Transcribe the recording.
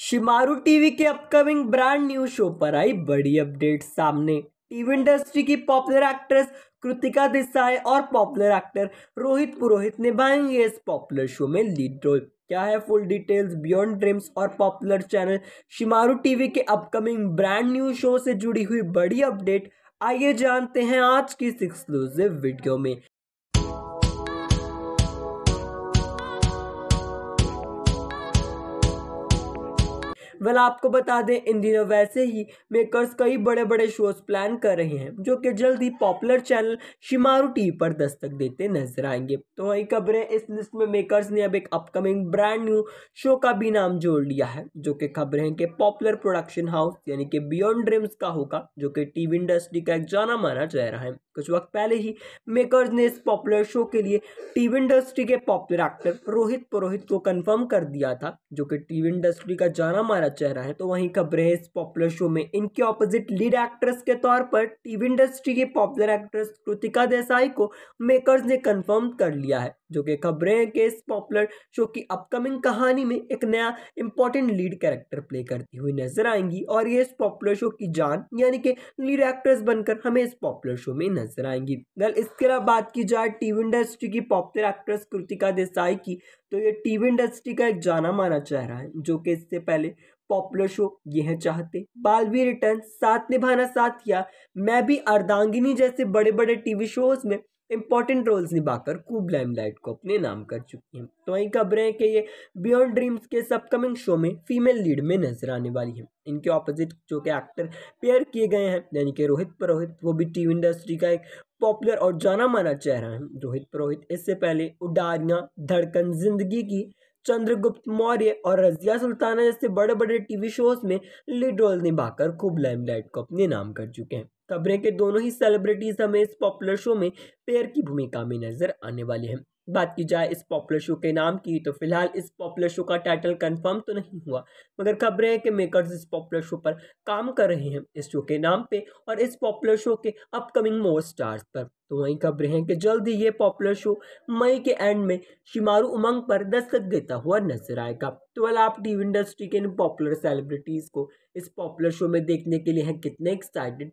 Shemaroo TV के upcoming brand new show पर आई बड़ी अपडेट सामने टीवी इंडस्ट्री की पॉपुलर एक्ट्रेस कृतिका देसाई और पॉपुलर एक्टर रोहित पुरोहित निभाएंगे इस पॉपुलर शो में लीड रोल क्या है फुल डिटेल्स बियॉन्ड ड्रीम्स और पॉपुलर चैनल शिमारू टीवी के अपकमिंग ब्रांड न्यू शो से जुड़ी हुई बड़ी अपडेट आइए जानते हैं आज की इस एक्सक्लूसिव वीडियो में वेल आपको बता दें इन दिनों वैसे ही मेकर्स कई बड़े बड़े शोज प्लान कर रहे हैं जो कि जल्द ही पॉपुलर चैनल शिमारू टीवी पर दस्तक देते नजर आएंगे तो वही खबरें इस लिस्ट में मेकर्स ने अब एक अपकमिंग ब्रांड न्यू शो का भी नाम जोड़ लिया है जो कि खबर है कि पॉपुलर प्रोडक्शन हाउस यानी कि बियॉन्ड ड्रीम्स का होगा जो कि टीवी इंडस्ट्री का एक जाना माना जा रहा है कुछ वक्त पहले ही मेकर्स ने इस पॉपुलर शो के लिए टीवी इंडस्ट्री के पॉपुलर एक्टर रोहित पुरोहित को कन्फर्म कर दिया था जो कि टीवी इंडस्ट्री का जाना माना बड़ा चेहरा है तो वहीं कब्रेज पॉपुलर शो में इनके ऑपोजिट लीड एक्ट्रेस के तौर पर टीवी इंडस्ट्री की पॉपुलर एक्ट्रेस कृतिका देसाई को मेकर्स ने कंफर्म कर लिया है जो कि खबरें हैं इस पॉपुलर शो की अपकमिंग कहानी में एक नया इंपॉर्टेंट लीड कैरेक्टर प्ले करती हुई नजर आएंगी और ये इस पॉपुलर शो की जान यानी कि लीड एक्ट्रेस बनकर हमें इस पॉपुलर शो में नजर आएंगी वेल इसके अलावा बात की जाए टीवी इंडस्ट्री की पॉपुलर एक्ट्रेस कृतिका देसाई की तो ये टीवी इंडस्ट्री का एक जाना माना चेहरा है जो कि इससे पहले पॉपुलर शो ये है चाहते बालवी रिटर्न साथ निभाना साथ किया मैं भी अर्धांगिनी जैसे बड़े बड़े टीवी शोज में इंपॉर्टेंट रोल्स निभाकर खूब लाइमलाइट को अपने नाम कर चुकी हैं तो वहीं खबरें हैं कि ये बियॉन्ड ड्रीम्स के इस अपकमिंग शो में फीमेल लीड में नजर आने वाली हैं इनके ऑपोजिट जो कि एक्टर पेयर किए गए हैं यानी कि रोहित परोहित वो भी टीवी इंडस्ट्री का एक पॉपुलर और जाना माना चेहरा है रोहित परोहित इससे पहले उडारियाँ धड़कन जिंदगी की चंद्रगुप्त मौर्य और रजिया सुल्ताना जैसे बड़े बड़े टीवी शोज में लीड रोल निभाकर खूब लाइमलाइट को अपने नाम कर चुके हैं खबरें के दोनों ही सेलिब्रिटीज़ हमें इस पॉपुलर शो में पेयर की भूमिका में नजर आने वाले हैं बात की जाए इस पॉपुलर शो के नाम की तो फिलहाल इस पॉपुलर शो का टाइटल कंफर्म तो नहीं हुआ मगर खबरें हैं कि मेकर्स इस पॉपुलर शो पर काम कर रहे हैं इस शो के नाम पे और इस पॉपुलर शो के अपकमिंग मोर स्टार्स पर तो वहीं खबरें हैं कि जल्द ही ये पॉपुलर शो मई के एंड में शिमारू उमंग पर दस्तक देता हुआ नजर आएगा तो वह आप टीवी इंडस्ट्री के इन पॉपुलर सेलिब्रिटीज़ को इस पॉपुलर शो में देखने के लिए हैं कितने एक्साइटेड